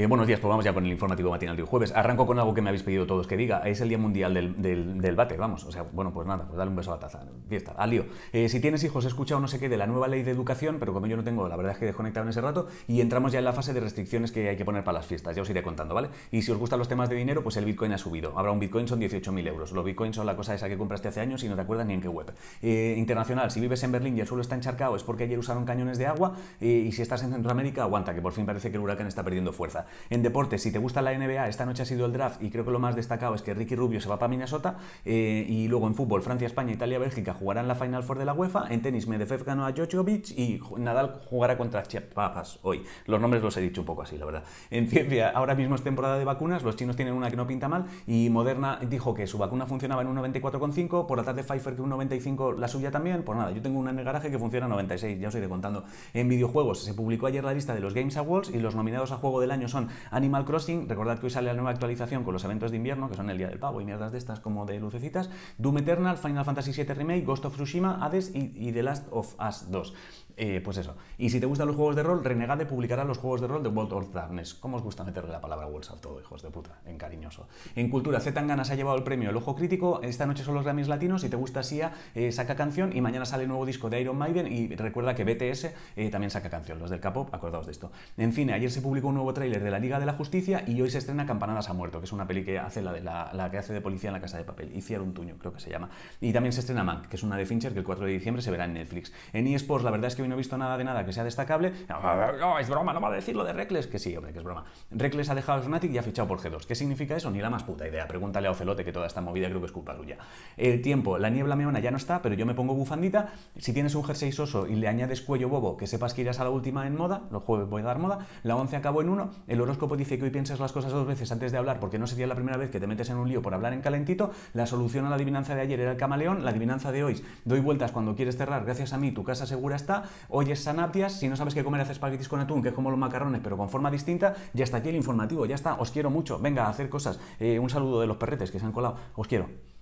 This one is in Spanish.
Eh, buenos días, pues vamos ya con el informativo matinal de jueves. Arranco con algo que me habéis pedido todos que diga. Es el Día Mundial del, del, Bate, vamos. O sea, bueno, pues nada, pues dale un beso a la taza. Fiesta, al lío. Eh, si tienes hijos, he escuchado no sé qué de la nueva ley de educación, pero como yo no tengo, la verdad es que he desconectado en ese rato y entramos ya en la fase de restricciones que hay que poner para las fiestas. Ya os iré contando, ¿vale? Y si os gustan los temas de dinero, pues el Bitcoin ha subido. Habrá un Bitcoin son 18.000 euros. Los Bitcoins son la cosa esa que compraste hace años y no te acuerdas ni en qué web. Eh, internacional, si vives en Berlín y el suelo está encharcado es porque ayer usaron cañones de agua y si estás en Centroamérica, aguanta, que por fin parece que el huracán está perdiendo fuerza. En deportes si te gusta la NBA, esta noche ha sido el draft y creo que lo más destacado es que Ricky Rubio se va para Minnesota. Eh, y luego en fútbol, Francia, España, Italia, Bélgica jugarán la Final Four de la UEFA. En tenis, Medvedev ganó a Djokovic y Nadal jugará contra Chiapas hoy. Los nombres los he dicho un poco así, la verdad. En ciencia, ahora mismo es temporada de vacunas, los chinos tienen una que no pinta mal y Moderna dijo que su vacuna funcionaba en un 94,5, por la tarde Pfizer que un 95, la suya también. Pues nada, yo tengo una en el garaje que funciona 96, ya os iré contando. En videojuegos, se publicó ayer la lista de los Games Awards y los nominados a juego del año son Animal Crossing, recordad que hoy sale la nueva actualización con los eventos de invierno, que son el Día del Pavo y mierdas de estas como de lucecitas, Doom Eternal, Final Fantasy VII Remake, Ghost of Tsushima, Hades y, y The Last of Us 2. Eh, pues eso. Y si te gustan los juegos de rol, Renegade publicará los juegos de rol de World of Darkness. ¿Cómo os gusta meterle la palabra World of todo, hijos de puta? En cariñoso. En Cultura, Z Tangana se ha llevado el premio El Ojo Crítico. Esta noche son los Grammys Latinos. Si te gusta Sia, eh, saca canción. Y mañana sale el nuevo disco de Iron Maiden. Y recuerda que BTS eh, también saca canción. Los del K-pop, acordaos de esto. En fin, ayer se publicó un nuevo tráiler de La Liga de la Justicia. Y hoy se estrena Campanadas a Muerto, que es una peli que hace la, de la, que hace de policía en la casa de papel. Hicieron un tuño, creo que se llama. Y también se estrena Mank, que es una de Fincher, que el 4 de diciembre se verá en Netflix. En eSports, la verdad es que hoy no he visto nada de nada que sea destacable, es broma, no va a decir lo de Recles, que sí, hombre, que es broma. Recles ha dejado el Fnatic y ha fichado por G2. ¿Qué significa eso? Ni la más puta idea. Pregúntale a Ocelote que toda esta movida creo que es culpa suya. El tiempo, la niebla meona ya no está, pero yo me pongo bufandita. Si tienes un jersey oso y le añades cuello bobo, que sepas que irás a la última en moda, los jueves voy a dar moda, la 11 acabó en uno. el horóscopo dice que hoy piensas las cosas dos veces antes de hablar porque no sería la primera vez que te metes en un lío por hablar en calentito, la solución a la adivinanza de ayer era el camaleón, la adivinanza de hoy, doy vueltas cuando quieres cerrar, gracias a mí tu casa segura está, es sanapias, si no sabes qué comer, haces espaguetis con atún, que es como los macarrones, pero con forma distinta, ya está aquí el informativo, ya está, os quiero mucho, venga a hacer cosas, eh, un saludo de los perretes que se han colado, os quiero.